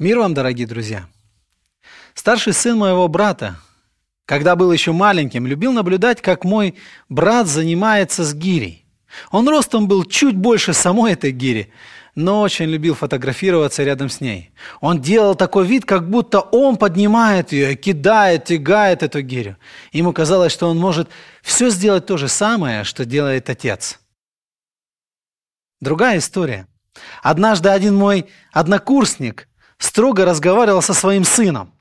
Мир вам, дорогие друзья! Старший сын моего брата, когда был еще маленьким, любил наблюдать, как мой брат занимается с гирей. Он ростом был чуть больше самой этой гири, но очень любил фотографироваться рядом с ней. Он делал такой вид, как будто он поднимает ее, кидает, тягает эту гирю. Ему казалось, что он может все сделать то же самое, что делает отец. Другая история. Однажды один мой однокурсник – строго разговаривал со своим сыном.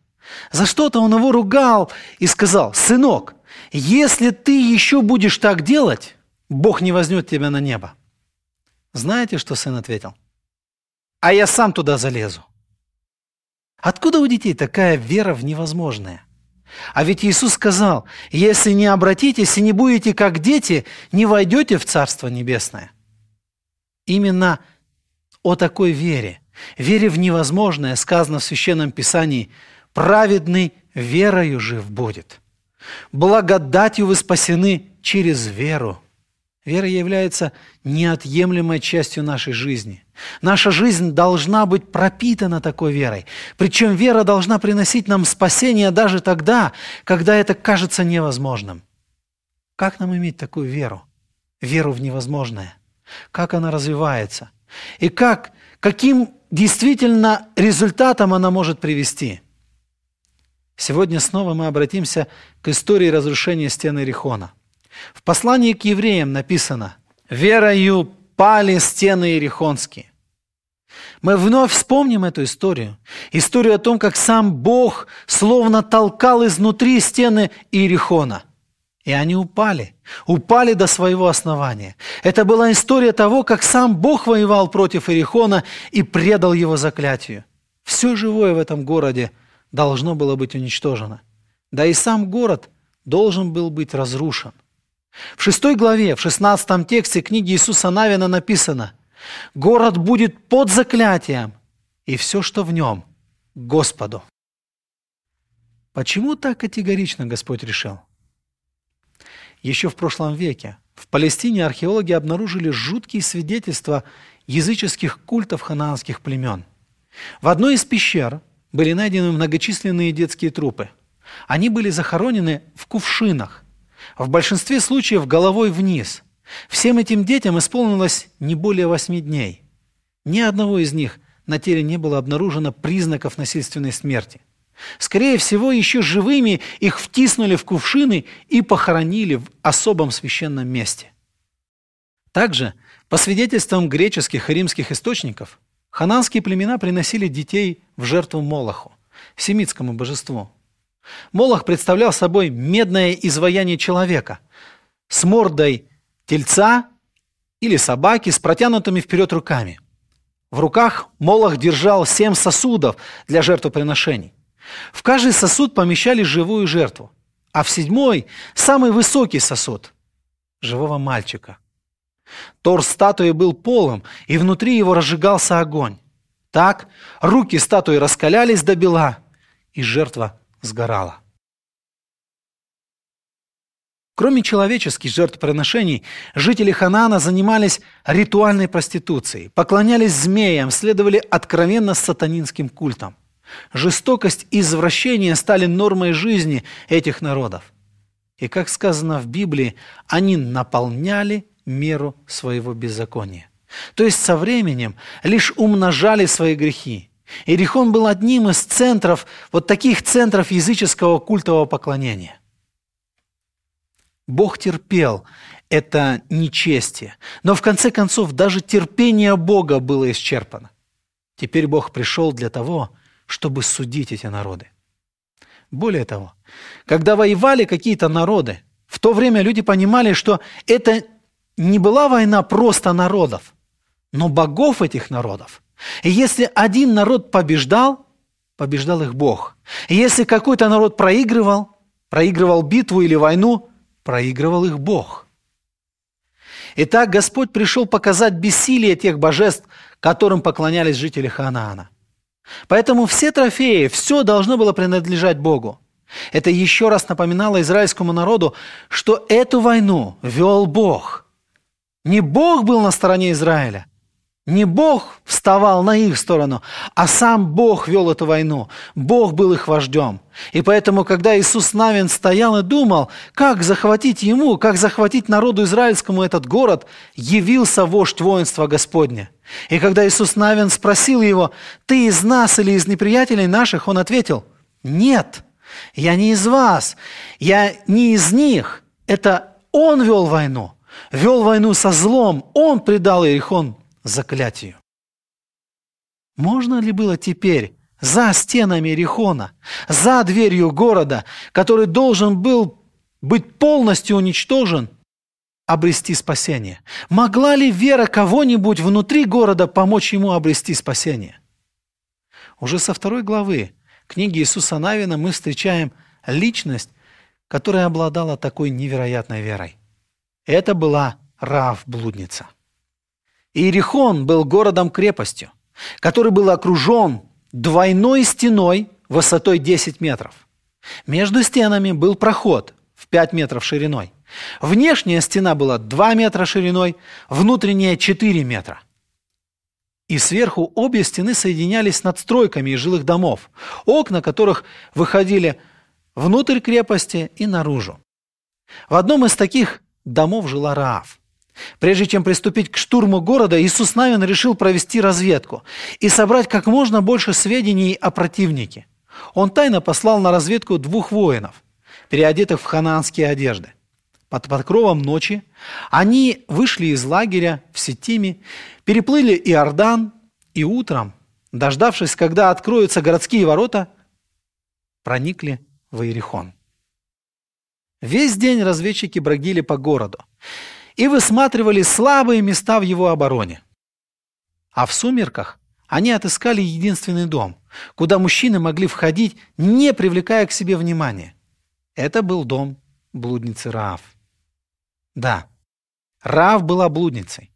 За что-то он его ругал и сказал, «Сынок, если ты еще будешь так делать, Бог не возьмет тебя на небо». Знаете, что сын ответил? «А я сам туда залезу». Откуда у детей такая вера в невозможное? А ведь Иисус сказал, «Если не обратитесь и не будете как дети, не войдете в Царство Небесное». Именно о такой вере Вере в невозможное, сказано в Священном Писании, праведный верою жив будет. Благодатью вы спасены через веру. Вера является неотъемлемой частью нашей жизни. Наша жизнь должна быть пропитана такой верой. Причем вера должна приносить нам спасение даже тогда, когда это кажется невозможным. Как нам иметь такую веру? Веру в невозможное. Как она развивается? И как каким действительно результатом она может привести. Сегодня снова мы обратимся к истории разрушения стены Иерихона. В послании к евреям написано «Верою пали стены Иерихонские». Мы вновь вспомним эту историю. Историю о том, как сам Бог словно толкал изнутри стены Иерихона – и они упали, упали до своего основания. Это была история того, как сам Бог воевал против Ирихона и предал его заклятию. Все живое в этом городе должно было быть уничтожено. Да и сам город должен был быть разрушен. В шестой главе, в шестнадцатом тексте книги Иисуса Навина написано «Город будет под заклятием, и все, что в нем, Господу». Почему так категорично Господь решил? – еще в прошлом веке. В Палестине археологи обнаружили жуткие свидетельства языческих культов ханаанских племен. В одной из пещер были найдены многочисленные детские трупы. Они были захоронены в кувшинах, в большинстве случаев головой вниз. Всем этим детям исполнилось не более восьми дней. Ни одного из них на теле не было обнаружено признаков насильственной смерти – Скорее всего, еще живыми их втиснули в кувшины и похоронили в особом священном месте. Также, по свидетельствам греческих и римских источников, хананские племена приносили детей в жертву Молоху, семитскому божеству. Молох представлял собой медное изваяние человека с мордой тельца или собаки с протянутыми вперед руками. В руках Молох держал семь сосудов для жертвоприношений – в каждый сосуд помещали живую жертву, а в седьмой – самый высокий сосуд – живого мальчика. Тор статуи был полом, и внутри его разжигался огонь. Так руки статуи раскалялись до бела, и жертва сгорала. Кроме человеческих жертвоприношений, жители Ханаана занимались ритуальной проституцией, поклонялись змеям, следовали откровенно сатанинским культам. Жестокость и извращение стали нормой жизни этих народов. И, как сказано в Библии, они наполняли меру своего беззакония. То есть со временем лишь умножали свои грехи. Иерихон был одним из центров, вот таких центров языческого культового поклонения. Бог терпел это нечестие. Но в конце концов даже терпение Бога было исчерпано. Теперь Бог пришел для того, чтобы судить эти народы. Более того, когда воевали какие-то народы, в то время люди понимали, что это не была война просто народов, но богов этих народов. И если один народ побеждал, побеждал их Бог. И если какой-то народ проигрывал, проигрывал битву или войну, проигрывал их Бог. Итак, Господь пришел показать бессилие тех божеств, которым поклонялись жители Ханаана. Поэтому все трофеи, все должно было принадлежать Богу. Это еще раз напоминало израильскому народу, что эту войну вел Бог. Не Бог был на стороне Израиля, не Бог вставал на их сторону, а сам Бог вел эту войну. Бог был их вождем. И поэтому, когда Иисус Навин стоял и думал, как захватить ему, как захватить народу израильскому этот город, явился вождь воинства Господня. И когда Иисус Навин спросил его, «Ты из нас или из неприятелей наших?» Он ответил, «Нет, я не из вас, я не из них. Это он вел войну, вел войну со злом, он предал Иерихон заклятию. Можно ли было теперь за стенами Рихона, за дверью города, который должен был быть полностью уничтожен, обрести спасение? Могла ли вера кого-нибудь внутри города помочь ему обрести спасение? Уже со второй главы книги Иисуса Навина мы встречаем личность, которая обладала такой невероятной верой. Это была Рав-блудница. Иерихон был городом-крепостью, который был окружен двойной стеной высотой 10 метров. Между стенами был проход в 5 метров шириной. Внешняя стена была 2 метра шириной, внутренняя 4 метра. И сверху обе стены соединялись надстройками и жилых домов, окна которых выходили внутрь крепости и наружу. В одном из таких домов жила Раав – Прежде чем приступить к штурму города, Иисус Навин решил провести разведку и собрать как можно больше сведений о противнике. Он тайно послал на разведку двух воинов, переодетых в ханаанские одежды. Под подкровом ночи они вышли из лагеря в Сетиме, переплыли Иордан и утром, дождавшись, когда откроются городские ворота, проникли в Иерихон. Весь день разведчики бродили по городу и высматривали слабые места в его обороне. А в сумерках они отыскали единственный дом, куда мужчины могли входить, не привлекая к себе внимания. Это был дом блудницы Раав. Да, Раав была блудницей.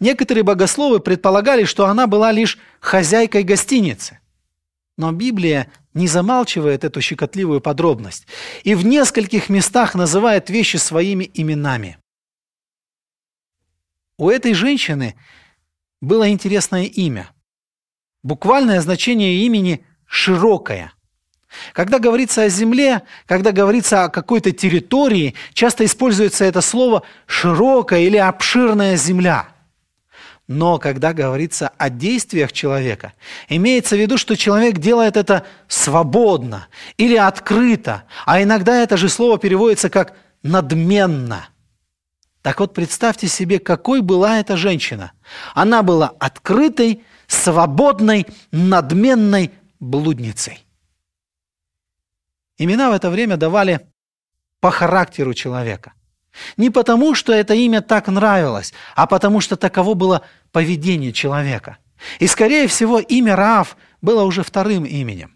Некоторые богословы предполагали, что она была лишь хозяйкой гостиницы. Но Библия не замалчивает эту щекотливую подробность и в нескольких местах называет вещи своими именами. У этой женщины было интересное имя. Буквальное значение имени «широкое». Когда говорится о земле, когда говорится о какой-то территории, часто используется это слово «широкая» или «обширная земля». Но когда говорится о действиях человека, имеется в виду, что человек делает это свободно или открыто, а иногда это же слово переводится как «надменно». Так вот, представьте себе, какой была эта женщина. Она была открытой, свободной, надменной блудницей. Имена в это время давали по характеру человека. Не потому, что это имя так нравилось, а потому, что таково было поведение человека. И, скорее всего, имя Раав было уже вторым именем.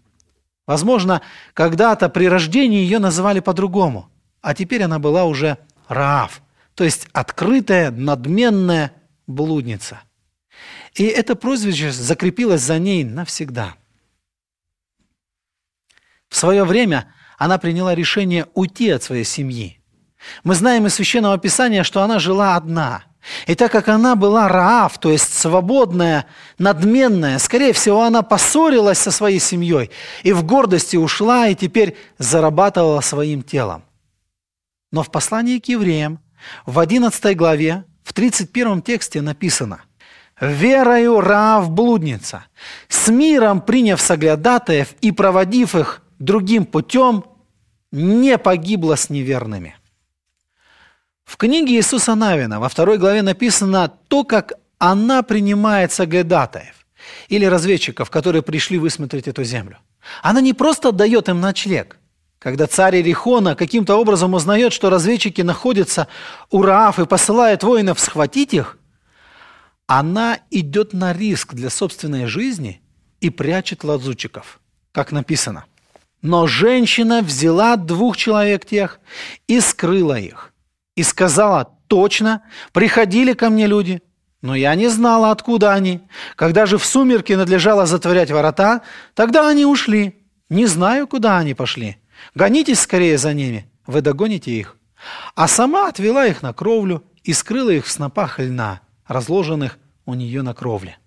Возможно, когда-то при рождении ее называли по-другому, а теперь она была уже Раав – то есть открытая, надменная блудница. И это прозвище закрепилось за ней навсегда. В свое время она приняла решение уйти от своей семьи. Мы знаем из Священного Писания, что она жила одна. И так как она была Раав, то есть свободная, надменная, скорее всего, она поссорилась со своей семьей и в гордости ушла и теперь зарабатывала своим телом. Но в послании к евреям в 11 главе, в 31 тексте написано – верою Раав блудница, с миром приняв соглядатаев и проводив их другим путем, не погибла с неверными. В книге Иисуса Навина во второй главе написано то, как она принимает соглядатаев или разведчиков, которые пришли высмотреть эту землю. Она не просто дает им ночлег, когда царь Ирихона каким-то образом узнает, что разведчики находятся у Раав и посылает воинов схватить их, она идет на риск для собственной жизни и прячет лазутчиков, как написано. Но женщина взяла двух человек тех и скрыла их. И сказала, точно, приходили ко мне люди, но я не знала, откуда они. Когда же в сумерки надлежало затворять ворота, тогда они ушли. Не знаю, куда они пошли. Гонитесь скорее за ними, вы догоните их. А сама отвела их на кровлю и скрыла их в снопах льна, разложенных у нее на кровле.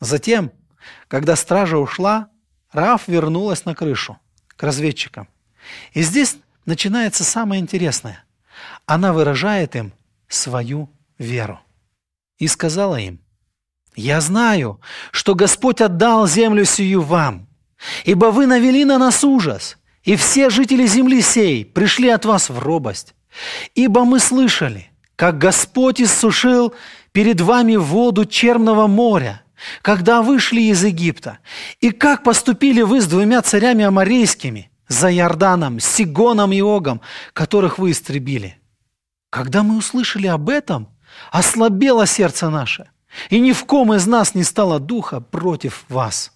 Затем, когда стража ушла, Раф вернулась на крышу, к разведчикам. И здесь начинается самое интересное. Она выражает им свою веру. И сказала им, «Я знаю, что Господь отдал землю сию вам, Ибо вы навели на нас ужас, и все жители земли сей пришли от вас в робость. Ибо мы слышали, как Господь иссушил перед вами воду Черного моря, когда вышли из Египта, и как поступили вы с двумя царями аморейскими, за Иорданом, Сигоном и Огом, которых вы истребили. Когда мы услышали об этом, ослабело сердце наше, и ни в ком из нас не стало духа против вас».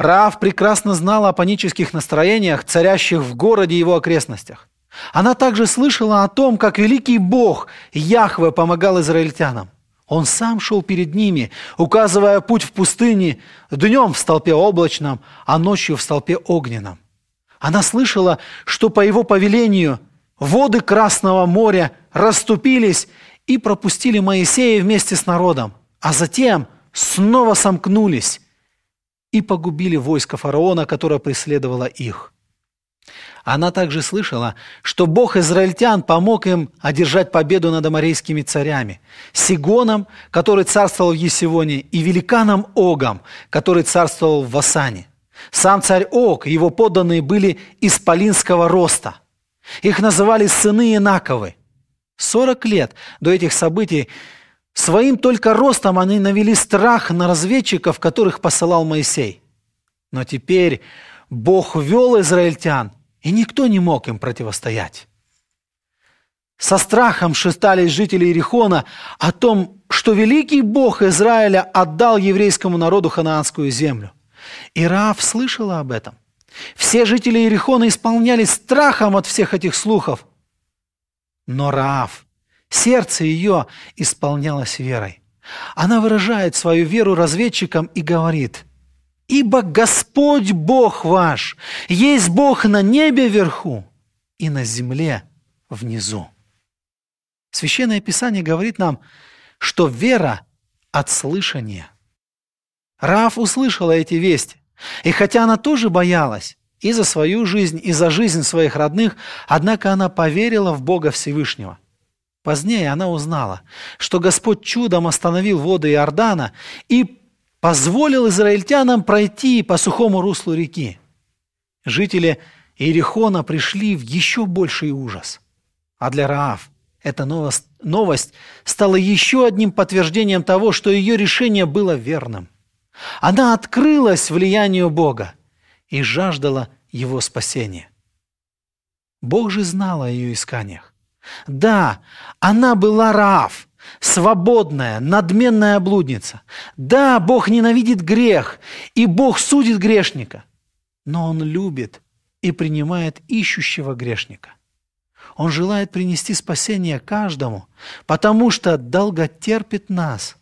Раав прекрасно знала о панических настроениях, царящих в городе и его окрестностях. Она также слышала о том, как великий Бог Яхве помогал израильтянам. Он сам шел перед ними, указывая путь в пустыне, днем в столпе облачном, а ночью в столпе огненном. Она слышала, что по его повелению воды Красного моря расступились и пропустили Моисея вместе с народом, а затем снова сомкнулись, и погубили войско фараона, которое преследовало их. Она также слышала, что Бог израильтян помог им одержать победу над аморейскими царями, Сигоном, который царствовал в Есивоне, и великаном Огом, который царствовал в Васане. Сам царь Ог и его подданные были из полинского роста. Их называли сыны Инаковы. Сорок лет до этих событий Своим только ростом они навели страх на разведчиков, которых посылал Моисей. Но теперь Бог вел израильтян, и никто не мог им противостоять. Со страхом шестались жители Иерихона о том, что великий Бог Израиля отдал еврейскому народу ханаанскую землю. И Раав слышала об этом. Все жители Иерихона исполнялись страхом от всех этих слухов. Но Раав Сердце ее исполнялось верой. Она выражает свою веру разведчикам и говорит, «Ибо Господь Бог ваш, есть Бог на небе вверху и на земле внизу». Священное Писание говорит нам, что вера от слышания. Раф услышала эти вести, и хотя она тоже боялась, и за свою жизнь, и за жизнь своих родных, однако она поверила в Бога Всевышнего – Позднее она узнала, что Господь чудом остановил воды Иордана и позволил израильтянам пройти по сухому руслу реки. Жители Иерихона пришли в еще больший ужас. А для Раав эта новость, стала еще одним подтверждением того, что ее решение было верным. Она открылась влиянию Бога и жаждала его спасения. Бог же знал о ее исканиях. Да, она была Раав, свободная, надменная блудница. Да, Бог ненавидит грех, и Бог судит грешника, но Он любит и принимает ищущего грешника. Он желает принести спасение каждому, потому что долго терпит нас,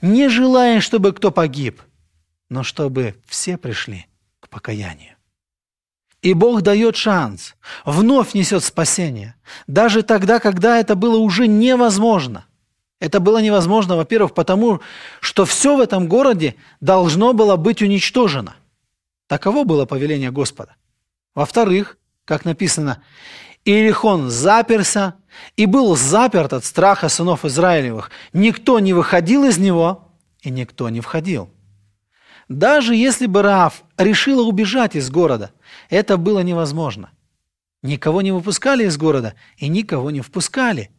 не желая, чтобы кто погиб, но чтобы все пришли к покаянию. И Бог дает шанс, вновь несет спасение. Даже тогда, когда это было уже невозможно. Это было невозможно, во-первых, потому что все в этом городе должно было быть уничтожено. Таково было повеление Господа. Во-вторых, как написано, Иерихон заперся и был заперт от страха сынов Израилевых. Никто не выходил из него, и никто не входил. Даже если бы Раав решила убежать из города, это было невозможно. Никого не выпускали из города и никого не впускали.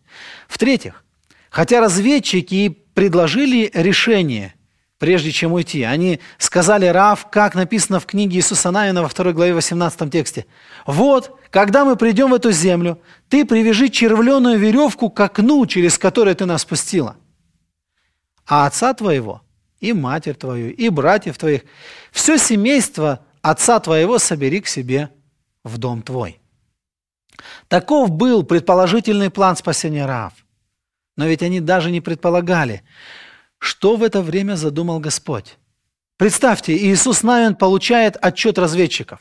В-третьих, хотя разведчики и предложили решение, прежде чем уйти, они сказали Раав, как написано в книге Иисуса Навина во второй главе 18 тексте, «Вот, когда мы придем в эту землю, ты привяжи червленую веревку к окну, через которое ты нас пустила, а отца твоего – и матерь твою, и братьев твоих, все семейство отца твоего собери к себе в дом твой». Таков был предположительный план спасения Раав. Но ведь они даже не предполагали, что в это время задумал Господь. Представьте, Иисус Навин получает отчет разведчиков.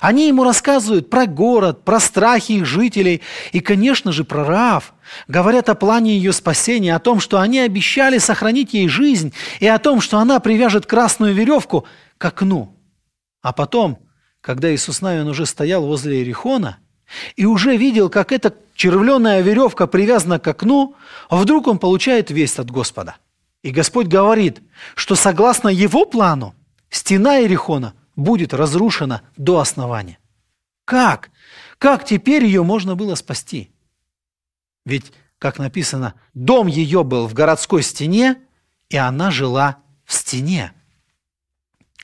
Они ему рассказывают про город, про страхи их жителей и, конечно же, про Раав. Говорят о плане ее спасения, о том, что они обещали сохранить ей жизнь и о том, что она привяжет красную веревку к окну. А потом, когда Иисус Навин уже стоял возле Иерихона и уже видел, как эта червленая веревка привязана к окну, вдруг он получает весть от Господа – и Господь говорит, что согласно Его плану стена Иерихона будет разрушена до основания. Как? Как теперь ее можно было спасти? Ведь, как написано, дом ее был в городской стене, и она жила в стене.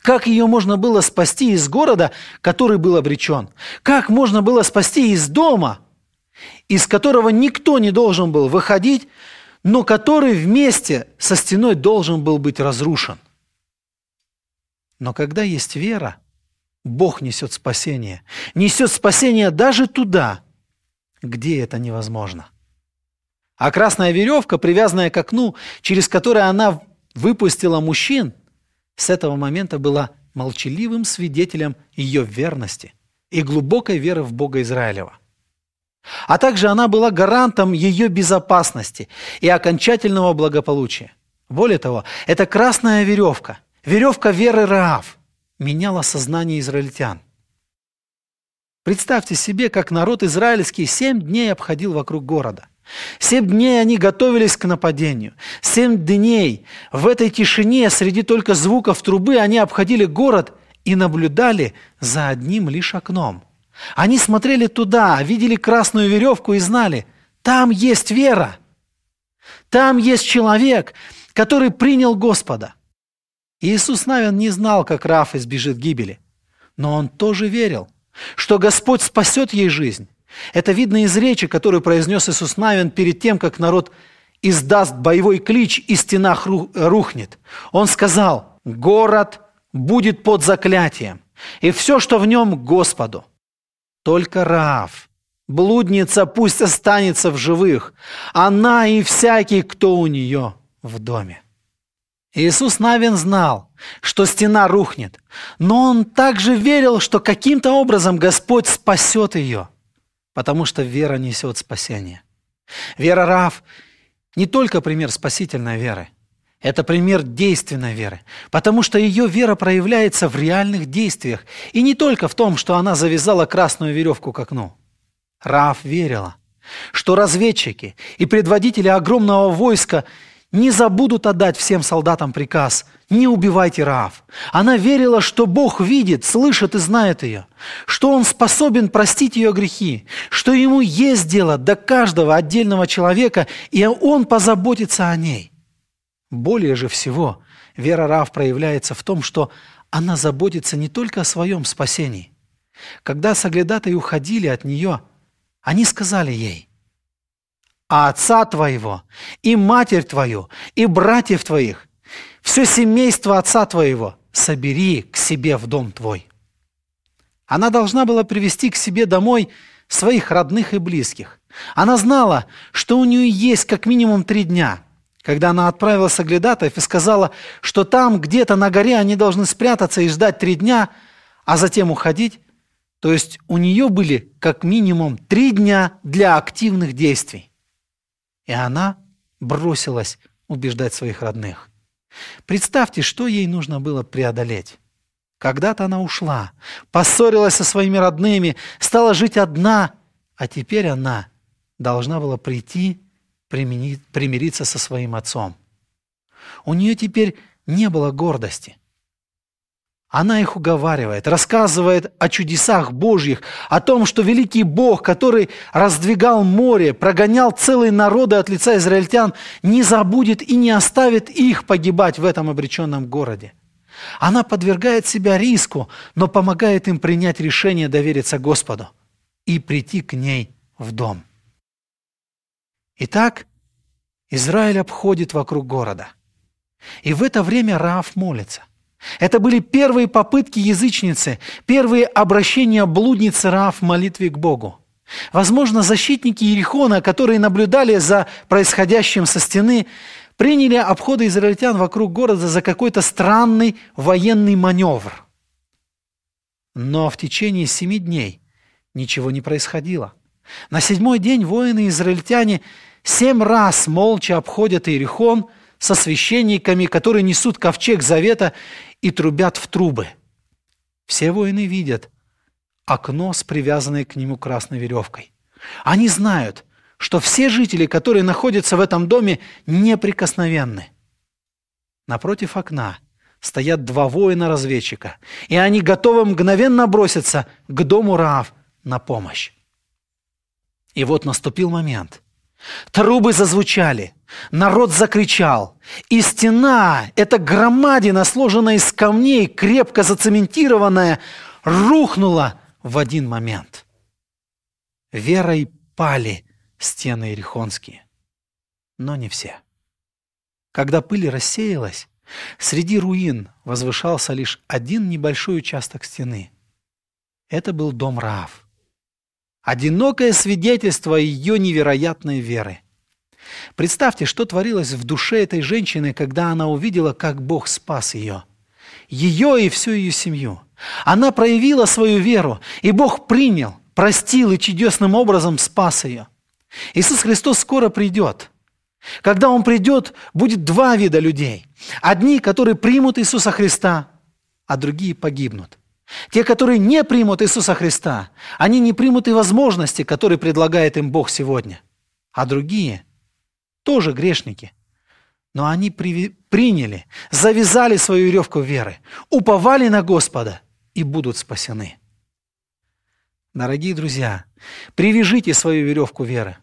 Как ее можно было спасти из города, который был обречен? Как можно было спасти из дома, из которого никто не должен был выходить, но который вместе со стеной должен был быть разрушен. Но когда есть вера, Бог несет спасение. Несет спасение даже туда, где это невозможно. А красная веревка, привязанная к окну, через которое она выпустила мужчин, с этого момента была молчаливым свидетелем ее верности и глубокой веры в Бога Израилева – а также она была гарантом ее безопасности и окончательного благополучия. Более того, эта красная веревка, веревка веры Раав, меняла сознание израильтян. Представьте себе, как народ израильский семь дней обходил вокруг города. Семь дней они готовились к нападению. Семь дней в этой тишине, среди только звуков трубы, они обходили город и наблюдали за одним лишь окном – они смотрели туда, видели красную веревку и знали, там есть вера, там есть человек, который принял Господа. Иисус Навин не знал, как Раф избежит гибели, но он тоже верил, что Господь спасет ей жизнь. Это видно из речи, которую произнес Иисус Навин перед тем, как народ издаст боевой клич и стена рухнет. Он сказал, город будет под заклятием, и все, что в нем, Господу – только Раав, блудница, пусть останется в живых, она и всякий, кто у нее в доме. Иисус Навин знал, что стена рухнет, но он также верил, что каким-то образом Господь спасет ее, потому что вера несет спасение. Вера Раав не только пример спасительной веры, это пример действенной веры, потому что ее вера проявляется в реальных действиях, и не только в том, что она завязала красную веревку к окну. Раф верила, что разведчики и предводители огромного войска не забудут отдать всем солдатам приказ «Не убивайте Раав». Она верила, что Бог видит, слышит и знает ее, что Он способен простить ее грехи, что Ему есть дело до каждого отдельного человека, и Он позаботится о ней. Более же всего, вера Рав проявляется в том, что она заботится не только о своем спасении. Когда соглядатые уходили от нее, они сказали ей, «А отца твоего, и матерь твою, и братьев твоих, все семейство отца твоего собери к себе в дом твой». Она должна была привести к себе домой своих родных и близких. Она знала, что у нее есть как минимум три дня – когда она отправила соглядатаев и сказала, что там где-то на горе они должны спрятаться и ждать три дня, а затем уходить, то есть у нее были как минимум три дня для активных действий. И она бросилась убеждать своих родных. Представьте, что ей нужно было преодолеть. Когда-то она ушла, поссорилась со своими родными, стала жить одна, а теперь она должна была прийти примириться со своим отцом. У нее теперь не было гордости. Она их уговаривает, рассказывает о чудесах Божьих, о том, что великий Бог, который раздвигал море, прогонял целые народы от лица израильтян, не забудет и не оставит их погибать в этом обреченном городе. Она подвергает себя риску, но помогает им принять решение довериться Господу и прийти к ней в дом. Итак, Израиль обходит вокруг города. И в это время Раав молится. Это были первые попытки язычницы, первые обращения блудницы Раав в молитве к Богу. Возможно, защитники Иерихона, которые наблюдали за происходящим со стены, приняли обходы израильтян вокруг города за какой-то странный военный маневр. Но в течение семи дней ничего не происходило – на седьмой день воины-израильтяне семь раз молча обходят Иерихон со священниками, которые несут ковчег завета и трубят в трубы. Все воины видят окно с привязанной к нему красной веревкой. Они знают, что все жители, которые находятся в этом доме, неприкосновенны. Напротив окна стоят два воина-разведчика, и они готовы мгновенно броситься к дому Раав на помощь. И вот наступил момент. Трубы зазвучали, народ закричал, и стена, эта громадина, сложенная из камней, крепко зацементированная, рухнула в один момент. Верой пали стены Ирихонские, но не все. Когда пыль рассеялась, среди руин возвышался лишь один небольшой участок стены. Это был дом Раав одинокое свидетельство ее невероятной веры. Представьте, что творилось в душе этой женщины, когда она увидела, как Бог спас ее. Ее и всю ее семью. Она проявила свою веру, и Бог принял, простил и чудесным образом спас ее. Иисус Христос скоро придет. Когда Он придет, будет два вида людей. Одни, которые примут Иисуса Христа, а другие погибнут – те, которые не примут Иисуса Христа, они не примут и возможности, которые предлагает им Бог сегодня. А другие тоже грешники. Но они при... приняли, завязали свою веревку веры, уповали на Господа и будут спасены. Дорогие друзья, привяжите свою веревку веры.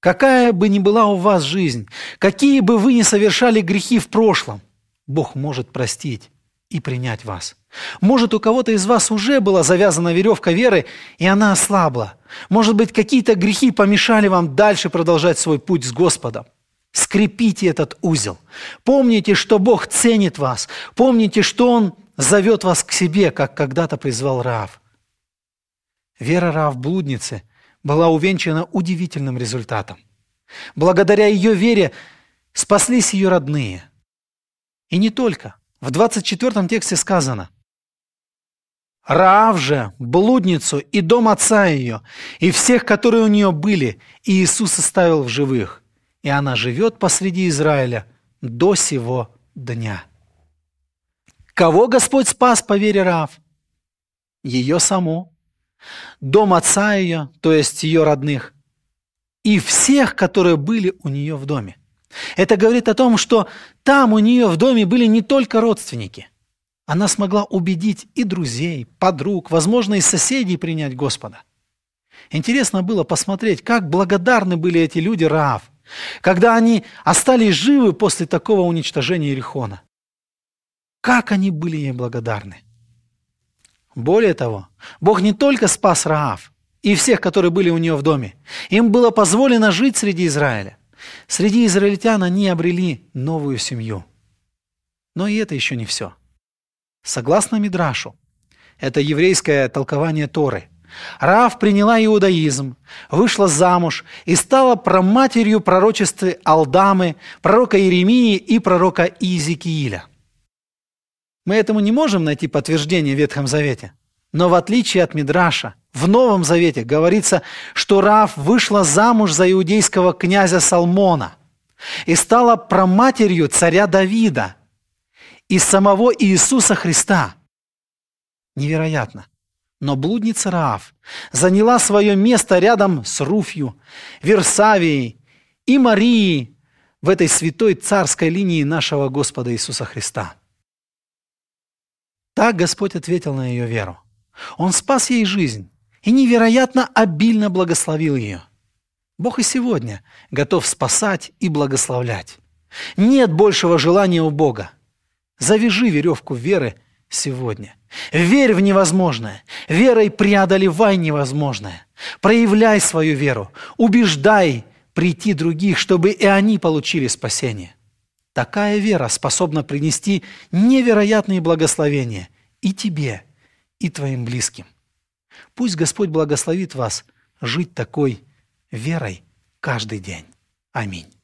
Какая бы ни была у вас жизнь, какие бы вы ни совершали грехи в прошлом, Бог может простить и принять вас – может, у кого-то из вас уже была завязана веревка веры, и она ослабла. Может быть, какие-то грехи помешали вам дальше продолжать свой путь с Господом. Скрепите этот узел. Помните, что Бог ценит вас. Помните, что Он зовет вас к себе, как когда-то призвал Раав. Вера Раав блудницы была увенчана удивительным результатом. Благодаря ее вере спаслись ее родные. И не только. В 24 тексте сказано, Раав же, блудницу и дом отца ее, и всех, которые у нее были, и Иисус оставил в живых. И она живет посреди Израиля до сего дня. Кого Господь спас по вере Раав? Ее саму, дом отца ее, то есть ее родных, и всех, которые были у нее в доме. Это говорит о том, что там у нее в доме были не только родственники. Она смогла убедить и друзей, подруг, возможно, и соседей принять Господа. Интересно было посмотреть, как благодарны были эти люди Раав, когда они остались живы после такого уничтожения Иерихона. Как они были ей благодарны. Более того, Бог не только спас Раав и всех, которые были у нее в доме. Им было позволено жить среди Израиля. Среди израильтян они обрели новую семью. Но и это еще не все. Согласно Мидрашу, это еврейское толкование Торы, Раав приняла иудаизм, вышла замуж и стала проматерью пророчества Алдамы, пророка Иеремии и пророка Иезекииля. Мы этому не можем найти подтверждение в Ветхом Завете. Но в отличие от Мидраша, в Новом Завете говорится, что Раав вышла замуж за иудейского князя Салмона и стала проматерью царя Давида – из самого Иисуса Христа. Невероятно. Но блудница Раав заняла свое место рядом с Руфью, Версавией и Марией в этой святой царской линии нашего Господа Иисуса Христа. Так Господь ответил на ее веру. Он спас ей жизнь и невероятно обильно благословил ее. Бог и сегодня готов спасать и благословлять. Нет большего желания у Бога – Завяжи веревку веры сегодня. Верь в невозможное. Верой преодолевай невозможное. Проявляй свою веру. Убеждай прийти других, чтобы и они получили спасение. Такая вера способна принести невероятные благословения и тебе, и твоим близким. Пусть Господь благословит вас жить такой верой каждый день. Аминь.